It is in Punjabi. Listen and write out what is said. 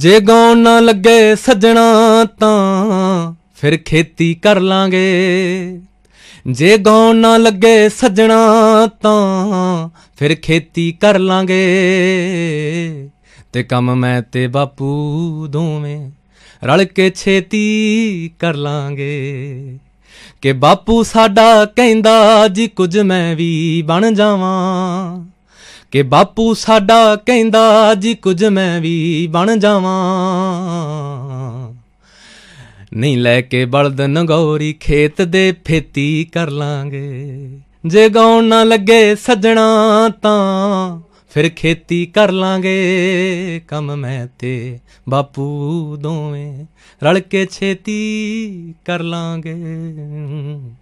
ਜੇ ਗਾਉਣ ਨਾ ਲੱਗੇ ਸੱਜਣਾ ਤਾਂ ਫਿਰ ਖੇਤੀ ਕਰ ਲਾਂਗੇ ਜੇ ਗਾਉਣ ਨਾ ਲੱਗੇ ਸੱਜਣਾ ਤਾਂ ਫਿਰ ਖੇਤੀ ਕਰ ਲਾਂਗੇ ਤੇ ਕੰਮ ਮੈਂ ਤੇ ਬਾਪੂ ਦੋਵੇਂ ਰਲ ਕੇ ਛੇਤੀ ਕਰ ਲਾਂਗੇ ਕਿ ਬਾਪੂ ਸਾਡਾ ਕਹਿੰਦਾ ਜੀ ਕੁਝ ਮੈਂ ਵੀ ਬਣ ਜਾਵਾਂ ਕਿ ਬਾਪੂ ਸਾਡਾ ਕਹਿੰਦਾ ਜੀ ਕੁਝ ਮੈਂ ਵੀ ਬਣ ਜਾਵਾਂ ਨਹੀਂ ਲੈ ਕੇ ਬਲਦ ਨਗੌਰੀ ਖੇਤ ਦੇ ਫੇਤੀ ਕਰ ਲਾਂਗੇ ਜੇ ਗਾਉਣ ਨਾ ਲੱਗੇ ਸੱਜਣਾ ਤਾਂ ਫਿਰ ਖੇਤੀ ਕਰ ਲਾਂਗੇ ਕੰਮ ਮੈਂ ਤੇ ਬਾਪੂ ਦੋਵੇਂ ਰਲ ਕੇ ਛੇਤੀ ਕਰ ਲਾਂਗੇ